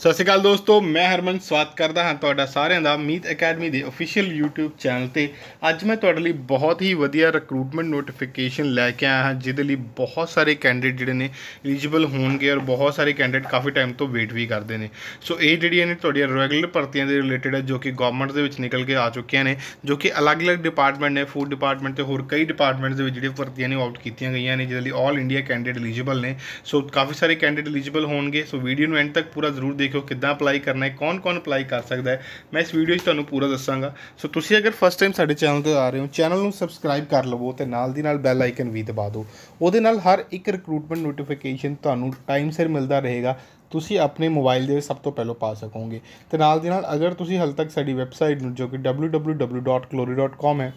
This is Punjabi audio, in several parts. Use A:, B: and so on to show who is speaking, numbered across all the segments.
A: ਸਤਿ ਸ਼੍ਰੀ ਅਕਾਲ ਦੋਸਤੋ ਮੈਂ ਹਰਮਨ ਸਵਾਗਤ ਕਰਦਾ ਹਾਂ ਤੁਹਾਡਾ ਸਾਰਿਆਂ ਦਾ ਮੀਤ ਅਕੈਡਮੀ ਦੇ ਅਫੀਸ਼ੀਅਲ YouTube ਚੈਨਲ ਤੇ ਅੱਜ ਮੈਂ ਤੁਹਾਡੇ ਲਈ ਬਹੁਤ ਹੀ ਵਧੀਆ ਰਿਕਰੂਟਮੈਂਟ ਨੋਟੀਫਿਕੇਸ਼ਨ ਲੈ ਕੇ ਆਇਆ ਹਾਂ ਜਿਹਦੇ ਲਈ ਬਹੁਤ ਸਾਰੇ ਕੈਂਡੀਡੇਟ ਜਿਹੜੇ ਨੇ ਐਲੀਜੀਬਲ ਹੋਣਗੇ ਔਰ ਬਹੁਤ ਸਾਰੇ ਕੈਂਡੀਡੇਟ ਕਾਫੀ ਟਾਈਮ ਤੋਂ ਵੇਟ ਵੀ ਕਰਦੇ ਨੇ ਸੋ ਇਹ ਜਿਹੜੀਆਂ ਨੇ ਤੁਹਾਡੀਆਂ ਰੈਗੂਲਰ ਭਰਤੀਆਂ ਦੇ ਰਿਲੇਟਡ ਹੈ ਜੋ ਕਿ ਗਵਰਨਮੈਂਟ ਦੇ ਵਿੱਚ ਨਿਕਲ ਕੇ ਆ ਚੁੱਕੀਆਂ ਨੇ ਜੋ ਕਿ ਅਲੱਗ-ਅਲੱਗ ਡਿਪਾਰਟਮੈਂਟ ਨੇ ਫੂਡ ਡਿਪਾਰਟਮੈਂਟ ਤੇ ਹੋਰ ਕਈ ਡਿਪਾਰਟਮੈਂਟਸ ਦੇ ਵਿੱਚ ਜਿਹੜੀਆਂ ਭਰਤੀਆਂ ਨੇ ਆਊਟ ਕੀਤੀਆਂ ਗਈਆਂ ਨੇ ਜਿਹਦੇ ਲਈ 올 ਇੰਡੀਆ ਕੈਂਡੀਡੇਟ ਐਲੀਜੀਬਲ ਨੇ ਸੋ ਕਾਫੀ ਸਾਰੇ ਕੈਂਡੀਡੇਟ ਐਲੀਜੀਬਲ ਹੋਣਗੇ ਸੋ ਵੀਡੀਓ ਨੂੰ ਐਂਡ ਤੱਕ ਪੂਰਾ ਜ਼ਰੂਰ ਦੇਖਿਓ ਕਿੱਦਾਂ ਅਪਲਾਈ ਕਰਨਾ ਹੈ ਕੌਣ-ਕੌਣ ਅਪਲਾਈ ਕਰ ਸਕਦਾ ਹੈ ਮੈਂ ਇਸ ਵੀਡੀਓ 'ਚ ਤੁਹਾਨੂੰ ਪੂਰਾ ਦੱਸਾਂਗਾ ਸੋ ਤੁਸੀਂ ਅਗਰ ਫਸਟ ਟਾਈਮ ਸਾਡੇ ਚੈਨਲ ਤੇ ਆ ਰਹੇ ਹੋ ਚੈਨਲ ਨੂੰ ਸਬਸਕ੍ਰਾਈਬ ਕਰ ਲਵੋ ਤੇ ਨਾਲ ਦੀ ਨਾਲ ਬੈਲ ਆਈਕਨ ਵੀ ਦਬਾ ਦਿਓ ਉਹਦੇ ਨਾਲ ਹਰ ਇੱਕ ਰਿਕਰੂਟਮੈਂਟ ਨੋਟੀਫਿਕੇਸ਼ਨ ਤੁਹਾਨੂੰ ਟਾਈਮ ਸਿਰ ਮਿਲਦਾ ਰਹੇਗਾ ਤੁਸੀਂ ਆਪਣੇ ਮੋਬਾਈਲ ਦੇ ਵਿੱਚ ਸਭ ਤੋਂ ਪਹਿਲਾਂ ਪਾ ਸਕੋਗੇ ਤੇ ਨਾਲ ਦੀ ਨਾਲ ਅਗਰ ਤੁਸੀਂ ਹਲ ਤੱਕ ਸਾਡੀ ਵੈਬਸਾਈਟ ਨੂੰ ਜੋ ਕਿ www.clori.com ਹੈ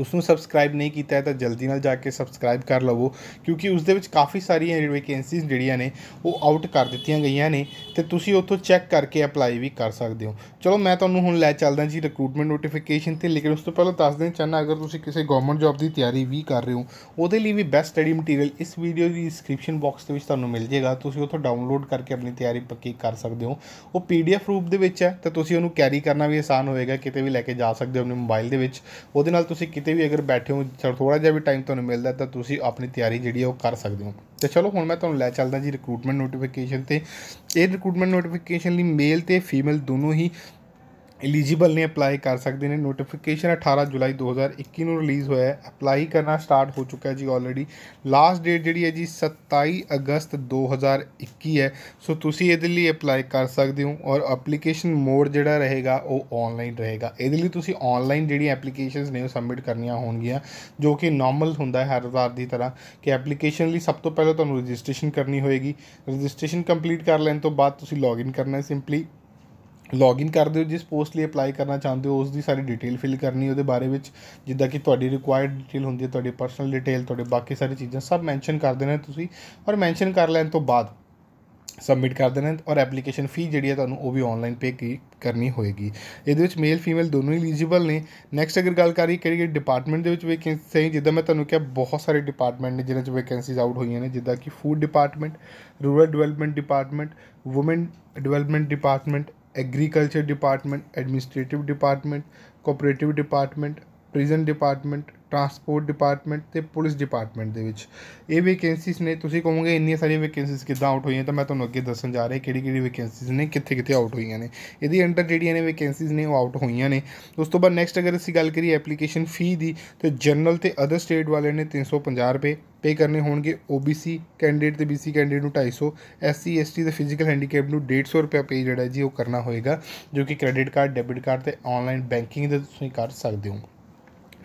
A: ਉਸ ਨੂੰ ਸਬਸਕ੍ਰਾਈਬ ਨਹੀਂ ਕੀਤਾ ਹੈ ਤਾਂ ਜਲਦੀ ਨਾਲ ਜਾ ਕੇ ਸਬਸਕ੍ਰਾਈਬ ਕਰ ਲਵੋ ਕਿਉਂਕਿ ਉਸ ਦੇ ਵਿੱਚ ਕਾਫੀ ਸਾਰੀਆਂ ਵੈਕੈਂਸੀਜ਼ ਜਿਹੜੀਆਂ ਨੇ ਉਹ ਆਊਟ ਕਰ ਦਿੱਤੀਆਂ ਗਈਆਂ ਨੇ ਤੇ ਤੁਸੀਂ ਉੱਥੋਂ ਚੈੱਕ ਕਰਕੇ ਅਪਲਾਈ ਵੀ ਕਰ ਸਕਦੇ ਹੋ ਚਲੋ ਮੈਂ ਤੁਹਾਨੂੰ ਹੁਣ ਲੈ ਚੱਲਦਾ ਜੀ ਰਿਕਰੂਟਮੈਂਟ ਨੋਟੀਫਿਕੇਸ਼ਨ ਤੇ ਲੇਕਿਨ ਉਸ ਤੋਂ ਪਹਿਲਾਂ ਦੱਸ ਦੇਣਾ ਚਾਹਨਾ ਅਗਰ ਤੁਸੀਂ ਕਿਸੇ ਗਵਰਨਮੈਂਟ ਜੌਬ ਦੀ ਤਿਆਰੀ ਵੀ ਕਰ ਰਹੇ ਹੋ ਉਹਦੇ ਲਈ ਵੀ ਬੈਸਟ ਸਟੱਡੀ ਮਟੀਰੀਅਲ ਇਸ ਵੀਡੀਓ ਦੀ ਡਿਸਕ੍ਰਿਪਸ਼ਨ ਬਾਕਸ ਦੇ ਵਿੱਚ ਤੁਹਾਨੂੰ ਮਿਲ ਜਾਏਗਾ ਤੁਸੀਂ ਉੱਥੋਂ ਡਾਊਨਲੋਡ ਕਰਕੇ ਆਪਣੀ ਤਿਆਰੀ ਪੱਕੀ ਕਰ ਸਕਦੇ ਹੋ ਉਹ ਪੀਡੀਐਫ ਰੂਪ ਦੇ ਵਿੱਚ ਹੈ ਤਾਂ ਤੁਸੀਂ ਉਹਨੂੰ ਕੈਰੀ ਕਰਨਾ ਵੀ ਆਸਾਨ ਹੋਏਗਾ ਕਿਤੇ ਵੀ ਲੈ ਕੇ ਜਾ ਸਕਦੇ ਹੋ ਆਪਣੇ ਮੋਬਾਈਲ ਦੇ ਵਿੱਚ ਉਹਦੇ ਨਾਲ ਤੁਸੀਂ ਕਿਤੇ ਵੀ ਅਗਰ ਬੈਠੇ ਹੋ ਥੋੜਾ ਜਿਹਾ ਵੀ ਟਾਈਮ ਤੁਹਾਨੂੰ ਮਿਲਦਾ ਤਾਂ ਤੁਸੀਂ ਆਪਣੀ ਤਿਆਰੀ ਜਿਹੜੀ ਹੈ ਉਹ ਕਰ ਸਕਦੇ ਹੋ ਤੇ ਚਲੋ ਹੁਣ ਮੈਂ ਤੁਹਾਨੂੰ ਲੈ ਚੱਲਦਾ ਜੀ ਰਿਕਰੂਟਮੈਂਟ ਨੋਟੀਫਿਕੇਸ਼ਨ ਤੇ ਇਹ ਰਿਕਰੂਟਮੈਂਟ ਨੋਟੀਫਿਕੇਸ਼ਨ ਲਈ ਮੇਲ ਤੇ ਫੀਮੇਲ ਦੋਨੋਂ ਹੀ ਐਲੀਜੀਬਲ ਨੇ ਅਪਲਾਈ ਕਰ ਸਕਦੇ ਨੇ ਨੋਟੀਫਿਕੇਸ਼ਨ 18 ਜੁਲਾਈ 2021 ਨੂੰ ਰਿਲੀਜ਼ ਹੋਇਆ ਹੈ ਅਪਲਾਈ ਕਰਨਾ ਸਟਾਰਟ ਹੋ ਚੁੱਕਾ ਹੈ ਜੀ ਆਲਰੇਡੀ ਲਾਸਟ ਡੇਟ ਜਿਹੜੀ ਹੈ ਜੀ 27 ਅਗਸਤ 2021 ਹੈ ਸੋ ਤੁਸੀਂ ਇਹਦੇ ਲਈ ਅਪਲਾਈ ਕਰ ਸਕਦੇ ਹੋ ਔਰ ਐਪਲੀਕੇਸ਼ਨ ਮੋਡ ਜਿਹੜਾ ਰਹੇਗਾ ਉਹ ਆਨਲਾਈਨ ਰਹੇਗਾ ਇਹਦੇ ਲਈ ਤੁਸੀਂ ਆਨਲਾਈਨ ਜਿਹੜੀ ਐਪਲੀਕੇਸ਼ਨਸ ਨੇ ਉਹ ਸਬਮਿਟ ਕਰਨੀਆਂ ਹੋਣਗੀਆਂ ਜੋ ਕਿ ਨਾਰਮਲ ਹੁੰਦਾ ਹੈ ਹਰ ਵਾਰ ਦੀ ਤਰ੍ਹਾਂ ਕਿ ਐਪਲੀਕੇਸ਼ਨ ਲਈ ਸਭ ਤੋਂ ਪਹਿਲਾਂ ਤੁਹਾਨੂੰ ਰਜਿਸਟ੍ਰੇਸ਼ਨ ਕਰਨੀ ਹੋਏਗੀ ਰਜਿਸਟ੍ਰੇਸ਼ਨ ਕੰਪਲੀਟ ਕਰ ਲੈਣ ਤੋਂ ਬਾਅਦ ਤੁਸੀਂ ਲੌਗਇਨ ਕਰਨਾ ਹੈ ਸਿੰਪਲੀ ਲੌਗਇਨ ਕਰਦੇ ਹੋ ਜਿਸ ਪੋਸਟ ਲਈ ਅਪਲਾਈ ਕਰਨਾ ਚਾਹੁੰਦੇ ਹੋ ਉਸ ਦੀ ਸਾਰੀ ਡਿਟੇਲ ਫਿਲ ਕਰਨੀ ਉਹਦੇ ਬਾਰੇ ਵਿੱਚ ਜਿੱਦਾਂ ਕਿ ਤੁਹਾਡੀ ਰਿਕੁਆਇਰਡ ਡਿਟੇਲ ਹੁੰਦੀ ਹੈ ਤੁਹਾਡੀ ਪਰਸਨਲ ਡਿਟੇਲ ਤੁਹਾਡੇ ਬਾਕੀ ਸਾਰੀ ਚੀਜ਼ਾਂ ਸਭ ਮੈਂਸ਼ਨ ਕਰ ਦੇਣਾ ਤੁਸੀਂ ਔਰ ਮੈਂਸ਼ਨ ਕਰ ਲੈਣ ਤੋਂ ਬਾਅਦ ਸਬਮਿਟ ਕਰ ਦੇਣਾ ਔਰ ਐਪਲੀਕੇਸ਼ਨ ਫੀ ਜਿਹੜੀ ਹੈ ਤੁਹਾਨੂੰ ਉਹ ਵੀ ਆਨਲਾਈਨ ਪੇ ਕਰਨੀ ਹੋਏਗੀ ਇਹਦੇ ਵਿੱਚ ਮੇਲ ਫੀਮੇਲ ਦੋਨੋਂ ਹੀ ਐਲੀਜੀਬਲ ਨੇ ਨੈਕਸਟ ਅਗਰ ਗੱਲ ਕਰੀ ਕਿਹੜੀ ਕਿਹੜੀ ਡਿਪਾਰਟਮੈਂਟ ਦੇ ਵਿੱਚ ਵੈਕੈਂਸੀ ਹੈ ਜਿੱਦਾਂ ਮੈਂ ਤੁਹਾਨੂੰ ਕਿਹਾ ਬਹੁਤ ਸਾਰੇ ਡਿਪਾਰਟਮੈਂਟ ਨੇ ਜਿਨ੍ਹਾਂ 'ਚ ਵੈਕੈਂਸੀਜ਼ ਆਊਟ ਹੋਈਆਂ ਨੇ ਜਿੱਦਾਂ ਕਿ food department rural development department woman development department agriculture department administrative department cooperative department prison department transport department ਤੇ ਪੁਲਿਸ ਡਿਪਾਰਟਮੈਂਟ ਦੇ ਵਿੱਚ ਇਹ ਵੈਕੈਂਸੀਜ਼ ਨੇ ਤੁਸੀਂ ਕਹੋਗੇ ਇੰਨੀਆਂ ਸਾਰੀਆਂ ਵੈਕੈਂਸੀਜ਼ ਕਿੱਦਾਂ ਆਊਟ ਹੋਈਆਂ ਤਾਂ ਮੈਂ ਤੁਹਾਨੂੰ ਅੱਗੇ ਦੱਸਣ ਜਾ ਰਿਹਾ ਕਿਹੜੀ ਕਿਹੜੀ ਵੈਕੈਂਸੀਜ਼ ਨੇ ਕਿੱਥੇ ਕਿੱਥੇ ਆਊਟ ਹੋਈਆਂ ਨੇ ਇਹਦੀ ਅੰਡਰ ਜਿਹੜੀਆਂ ਨੇ ਵੈਕੈਂਸੀਜ਼ ਨੇ ਉਹ ਆਊਟ ਹੋਈਆਂ ਨੇ ਉਸ ਤੋਂ ਬਾਅਦ ਨੈਕਸਟ ਅਗਰ ਅਸੀਂ ਗੱਲ ਕਰੀਏ ਐਪਲੀਕੇਸ਼ਨ ਫੀ ਦੀ ਤੇ ਜਨਰਲ ਤੇ ਅਦਰ ਸਟੇਟ ਵਾਲੇ ਨੇ 350 ਰੁਪਏ ਪੇ ਕਰਨੇ ਹੋਣਗੇ OBC ਕੈਂਡੀਡੇਟ ਤੇ BC ਕੈਂਡੀਡੇਟ ਨੂੰ 250 SC ST ਦੇ ਫਿਜ਼ੀਕਲ ਹੈਂਡੀਕੈਪ ਨੂੰ 150 ਰੁਪਏ ਪੇ ਜਿਹੜਾ ਜੀ ਉਹ ਕਰਨਾ ਹੋਏਗਾ ਜੋ ਕਿ ਕ੍ਰੈਡਿਟ ਕਾਰਡ ਡੈਬਿਟ ਕਾਰਡ ਤੇ ਆਨਲਾਈਨ ਬੈਂਕਿੰਗ ਦੇ ਤੁਸੀਂ ਕਰ ਸਕਦੇ ਹੋ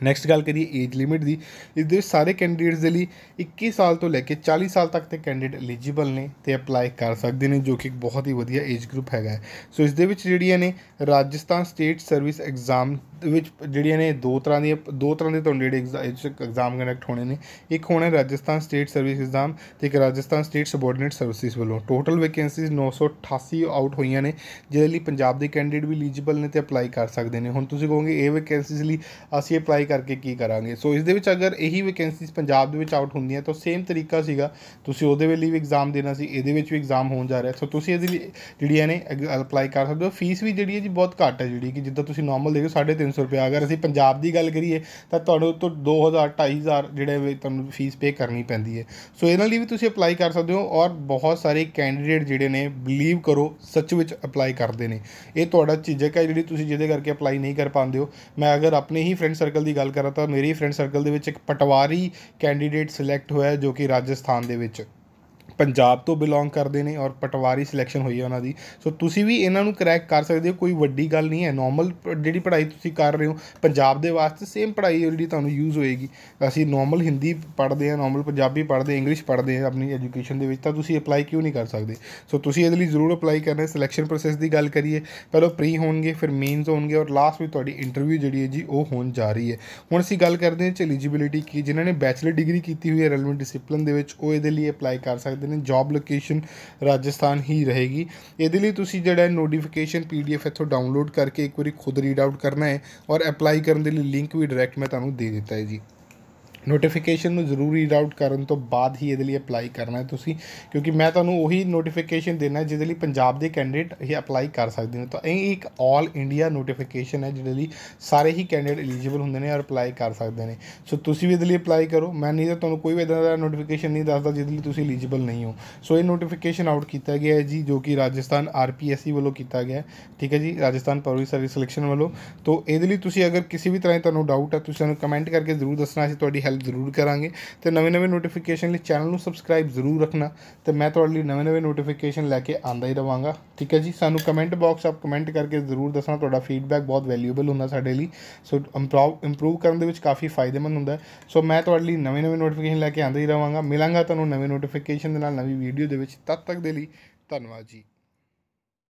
A: ਨੈਕਸਟ ਗੱਲ ਕਰੀਏ ਏਜ ਲਿਮਿਟ ਦੀ ਇਸ ਦੇ ਸਾਰੇ ਕੈਂਡੀਡੇਟਸ ਦੇ ਲਈ 21 ਸਾਲ ਤੋਂ ਲੈ ਕੇ 40 ਸਾਲ ਤੱਕ ਦੇ ਕੈਂਡੀਡੇਟ ਐਲੀਜੀਬਲ ਨੇ ਤੇ ਅਪਲਾਈ ਕਰ ਸਕਦੇ ਨੇ ਜੋ ਕਿ ਬਹੁਤ ਹੀ ਵਧੀਆ ਏਜ ਗਰੁੱਪ ਹੈਗਾ ਸੋ ਇਸ ਦੇ ਵਿੱਚ ਜਿਹੜੀਆਂ ਨੇ ਰਾਜਸਥਾਨ ਸਟੇਟ ਸਰਵਿਸ ਐਗਜ਼ਾਮ ਵਿੱਚ ਜਿਹੜੀਆਂ ਨੇ ਦੋ ਤਰ੍ਹਾਂ ਦੀਆਂ ਦੋ ਤਰ੍ਹਾਂ ਦੇ ਤੁਹਾਡੇ ਜਿਹੜੇ ਐਗਜ਼ਾਮ ਕਨੈਕਟ ਹੋਣੇ ਨੇ ਇੱਕ ਹੋਣਾ ਰਾਜਸਥਾਨ ਸਟੇਟ ਸਰਵਿਸ ਐਗਜ਼ਾਮ ਤੇ ਇੱਕ ਰਾਜਸਥਾਨ ਸਟੇਟ ਸਬੋਰਡੀਨੇਟ ਸਰਵਿਸਿਜ਼ ਵੱਲੋਂ ਟੋਟਲ ਵੈਕੈਂਸੀਜ਼ 988 ਆਊਟ ਹੋਈਆਂ ਨੇ ਜਿਹਦੇ ਲਈ ਪੰਜਾਬ ਦੇ ਕੈਂਡੀਡੇਟ ਵੀ ਐਲੀਜੀਬਲ ਨੇ ਤੇ ਅਪਲਾਈ ਕਰ ਸਕਦੇ ਨੇ ਹੁਣ ਤੁਸੀਂ ਕਹੋਗੇ ਇਹ ਵੈਕੈਂਸੀਜ਼ ਲਈ ਅਸੀਂ ਅਪਲਾਈ ਕਰਕੇ ਕੀ ਕਰਾਂਗੇ ਸੋ ਇਸ ਦੇ ਵਿੱਚ ਅਗਰ ਇਹੀ ਵੈਕੈਂਸੀਜ਼ ਪੰਜਾਬ ਦੇ ਵਿੱਚ ਆਊਟ ਹੁੰਦੀਆਂ ਤਾਂ ਸੇਮ ਤਰੀਕਾ ਸੀਗਾ ਤੁਸੀਂ ਉਹਦੇ ਲਈ ਵੀ ਐਗਜ਼ਾਮ ਦੇਣਾ ਸੀ ਇਹਦੇ ਵਿੱਚ ਵੀ ਐਗਜ਼ਾਮ ਹੋਣ ਜਾ ਰਿਹਾ ਸੋ ਤੁਸੀਂ ਇਹਦੇ ਲਈ ਜਿਹੜੀਆਂ ਨੇ ਅਪਲਾਈ ਕਰ ਸਕਦੇ ਹੋ ਫੀਸ ਵੀ ਜਿਹੜੀ ਹੈ ਜੀ ਬਹੁਤ ਘੱਟ ਹੈ ਜਿਹੜੀ ਕਿ ਜਿੱਦਾਂ ਤੁਸੀਂ ਨਾਰਮਲ ਦੇਖੋ 350 300 ਰੁਪਏ ਅਗਰ ਅਸੀਂ ਪੰਜਾਬ ਦੀ ਗੱਲ ਕਰੀਏ ਤਾਂ ਤੁਹਾਨੂੰ ਤੋਂ 2000 2500 ਜਿਹੜੇ ਵੀ ਤੁਹਾਨੂੰ ਫੀਸ ਪੇ ਕਰਨੀ ਪੈਂਦੀ ਹੈ ਸੋ ਇਹਨਾਂ ਲਈ ਵੀ ਤੁਸੀਂ ਅਪਲਾਈ ਕਰ ਸਕਦੇ ਹੋ ਔਰ ਬਹੁਤ ਸਾਰੇ ਕੈਂਡੀਡੇਟ ਜਿਹੜੇ ਨੇ ਬਲੀਵ ਕਰੋ ਸੱਚ ਵਿੱਚ ਅਪਲਾਈ ਕਰਦੇ ਨੇ ਇਹ ਤੁਹਾਡਾ ਚੀਜ਼ ਹੈ ਜਿਹੜੀ ਤੁਸੀਂ ਜਿਹਦੇ ਕਰਕੇ ਅਪਲਾਈ ਨਹੀਂ ਕਰ ਪਾਉਂਦੇ ਹੋ ਮੈਂ ਅਗਰ ਆਪਣੇ ਹੀ ਫਰੈਂਡ ਸਰਕਲ ਦੀ ਗੱਲ ਕਰਾਂ ਤਾਂ ਮੇਰੀ ਫਰੈਂਡ ਸਰਕਲ ਦੇ ਵਿੱਚ ਇੱਕ ਪਟਵਾਰੀ ਕੈਂਡੀਡੇਟ ਸਿਲੈਕਟ ਹੋਇਆ ਜੋ ਕਿ ਰਾਜਸਥਾਨ ਦੇ ਵਿੱਚ ਪੰਜਾਬ ਤੋਂ ਬਿਲੋਂਗ ਕਰਦੇ ਨੇ ਔਰ ਪਟਵਾਰੀ ਸਿਲੈਕਸ਼ਨ ਹੋਈ ਹੈ ਉਹਨਾਂ ਦੀ ਸੋ ਤੁਸੀਂ ਵੀ ਇਹਨਾਂ ਨੂੰ ਕਰੈਕ ਕਰ ਸਕਦੇ ਹੋ ਕੋਈ ਵੱਡੀ ਗੱਲ ਨਹੀਂ ਹੈ ਨਾਰਮਲ ਜਿਹੜੀ ਪੜ੍ਹਾਈ ਤੁਸੀਂ ਕਰ ਰਹੇ ਹੋ ਪੰਜਾਬ ਦੇ ਵਾਸਤੇ ਸੇਮ ਪੜ੍ਹਾਈ ਜਿਹੜੀ ਤੁਹਾਨੂੰ ਯੂਜ਼ ਹੋਏਗੀ ਅਸੀਂ ਨਾਰਮਲ ਹਿੰਦੀ ਪੜ੍ਹਦੇ ਆ ਨਾਰਮਲ ਪੰਜਾਬੀ ਪੜ੍ਹਦੇ ਇੰਗਲਿਸ਼ ਪੜ੍ਹਦੇ ਆ ਆਪਣੀ ਐਜੂਕੇਸ਼ਨ ਦੇ ਵਿੱਚ ਤਾਂ ਤੁਸੀਂ ਅਪਲਾਈ ਕਿਉਂ ਨਹੀਂ ਕਰ ਸਕਦੇ ਸੋ ਤੁਸੀਂ ਇਹਦੇ ਲਈ ਜ਼ਰੂਰ ਅਪਲਾਈ ਕਰਨਾ ਹੈ ਸਿਲੈਕਸ਼ਨ ਪ੍ਰੋਸੈਸ ਦੀ ਗੱਲ ਕਰੀਏ ਪਹਿਲਾਂ ਪ੍ਰੀ ਹੋਣਗੇ ਫਿਰ ਮੇਨਸ ਹੋਣਗੇ ਔਰ ਲਾਸਟ ਵਿੱਚ ਤੁਹਾਡੀ ਇੰਟਰਵਿਊ ਜਿਹੜੀ ਹੈ ਜੀ ਉਹ ਹੋਣ ਜਾ ਰਹੀ ਹੈ ਹੁਣ ਅਸੀਂ ਗੱਲ ਕਰਦੇ ਹਾਂ ਐਲੀਜੀਬਿਲਟੀ ਕੀ ਜਿਨ੍ਹਾਂ ਨੇ ਬੈਚਲਰ ਡਿਗਰੀ ਕੀਤੀ ਹੋਈ ਹੈ ਰੈਲੇਵੈਂਟ ਡਿਸਪਲਿਨ ਦੇ ਵਿੱਚ ਉਹ ਇਹਦੇ ਲਈ ਅਪਲਾਈ ਕਰ ਸਕਦੇ ਨੇ ਜੌਬ ਲੋਕੇਸ਼ਨ ਰਾਜਸਥਾਨ ਹੀ ਰਹੇਗੀ ਇਹਦੇ ਲਈ ਤੁਸੀਂ ਜਿਹੜਾ ਹੈ ਨੋਟੀਫਿਕੇਸ਼ਨ ਪੀਡੀਐਫ ਇੱਥੋਂ ਡਾਊਨਲੋਡ ਕਰਕੇ ਇੱਕ ਵਾਰੀ ਖੁਦ ਰੀਡ ਆਊਟ ਕਰਨਾ ਹੈ ਔਰ ਅਪਲਾਈ ਕਰਨ ਦੇ ਲਈ ਲਿੰਕ ਵੀ ਡਾਇਰੈਕਟ ਮੈਂ ਤੁਹਾਨੂੰ ਦੇ ਦਿੱਤਾ ਹੈ ਜੀ ਨੋਟੀਫਿਕੇਸ਼ਨ ਨੂੰ ਜ਼ਰੂਰੀ ਰਾਊਟ ਕਰਨ ਤੋਂ ਬਾਅਦ ਹੀ ਇਹਦੇ ਲਈ ਅਪਲਾਈ ਕਰਨਾ ਹੈ ਤੁਸੀਂ ਕਿਉਂਕਿ ਮੈਂ ਤੁਹਾਨੂੰ ਉਹੀ ਨੋਟੀਫਿਕੇਸ਼ਨ ਦੇਣਾ ਜਿਹਦੇ ਲਈ ਪੰਜਾਬ ਦੇ ਕੈਂਡੀਡੇਟ ਇਹ ਅਪਲਾਈ ਕਰ ਸਕਦੇ ਨੇ ਤਾਂ ਇਹ ਇੱਕ 올 ਇੰਡੀਆ ਨੋਟੀਫਿਕੇਸ਼ਨ ਹੈ ਜਿਹਦੇ ਲਈ ਸਾਰੇ ਹੀ ਕੈਂਡੀਡੇਟ ਐਲੀਜੀਬਲ ਹੁੰਦੇ ਨੇ ਔਰ ਅਪਲਾਈ ਕਰ ਸਕਦੇ ਨੇ ਸੋ ਤੁਸੀਂ ਵੀ ਇਹਦੇ ਲਈ ਅਪਲਾਈ ਕਰੋ ਮੈਂ ਨਹੀਂ ਤਾਂ ਤੁਹਾਨੂੰ ਕੋਈ ਵੀ ਇਦਾਂ ਦਾ ਨੋਟੀਫਿਕੇਸ਼ਨ ਨਹੀਂ ਦੱਸਦਾ ਜਿਹਦੇ ਲਈ ਤੁਸੀਂ ਐਲੀਜੀਬਲ ਨਹੀਂ ਹੋ ਸੋ ਇਹ ਨੋਟੀਫਿਕੇਸ਼ਨ ਆਊਟ ਕੀਤਾ ਗਿਆ ਹੈ ਜੀ ਜੋ ਕਿ ਰਾਜਸਥਾਨ ਆਰਪੀਐਸਸੀ ਵੱਲੋਂ ਕੀਤਾ ਗਿਆ ਠੀਕ ਹੈ ਜੀ ਰਾਜਸਥਾਨ ਪਬਲਿਕ ਸਰਵਿਸ ਸਿਲੈਕਸ਼ਨ ਵੱਲੋਂ ਤਾਂ ਇਹਦੇ ਲਈ ਤੁਸੀਂ ਅਗਰ ਕਿਸੇ ਵੀ ਤਰ੍ਹਾਂ ਦਾ ਤੁਹਾਨੂੰ ਡਾਊਟ ਹੈ ਤੁਸੀਂ ਸਾਨੂੰ ਕਮੈਂਟ ਕਰਕੇ ਜ਼ਰੂਰ ਦੱਸਣਾ ਅਸੀਂ ਤੁਹਾਡੀ ਹੈਲਪ ਜ਼ਰੂਰ ਕਰਾਂਗੇ ਤੇ ਨਵੇਂ ਨਵੇਂ ਨੋਟੀਫਿਕੇਸ਼ਨ ਲਈ ਚੈਨਲ ਨੂੰ ਸਬਸਕ੍ਰਾਈਬ ਜ਼ਰੂਰ ਰੱਖਣਾ ਤੇ ਮੈਂ ਤੁਹਾਡੇ ਲਈ ਨਵੇਂ ਨਵੇਂ ਨੋਟੀਫਿਕੇਸ਼ਨ ਲੈ ਕੇ ਆਂਦਾ ਹੀ ਰਵਾਂਗਾ ਠੀਕ ਹੈ ਜੀ ਸਾਨੂੰ ਕਮੈਂਟ ਬਾਕਸ ਆਪ ਕਮੈਂਟ ਕਰਕੇ ਜ਼ਰੂਰ ਦੱਸਣਾ ਤੁਹਾਡਾ ਫੀਡਬੈਕ ਬਹੁਤ ਵੈਲਿਊਏਬਲ ਹੁੰਦਾ ਸਾਡੇ ਲਈ ਸੋ ਇੰਪਰੂਵ ਕਰਨ ਦੇ ਵਿੱਚ ਕਾਫੀ ਫਾਇਦੇਮੰਦ ਹੁੰਦਾ ਸੋ ਮੈਂ ਤੁਹਾਡੇ ਲਈ ਨਵੇਂ ਨਵੇਂ ਨੋਟੀਫਿਕੇਸ਼ਨ ਲੈ ਕੇ ਆਂਦਾ ਹੀ ਰਵਾਂਗਾ ਮਿਲਾਂਗਾ ਤੁਹਾਨੂੰ ਨਵੇਂ ਨੋਟੀਫਿਕੇਸ਼ਨ ਦੇ ਨਾਲ ਨਵੀਂ ਵੀਡੀਓ ਦੇ ਵਿੱਚ ਤਦ ਤੱਕ ਦੇ ਲਈ ਧੰਨਵਾਦ ਜੀ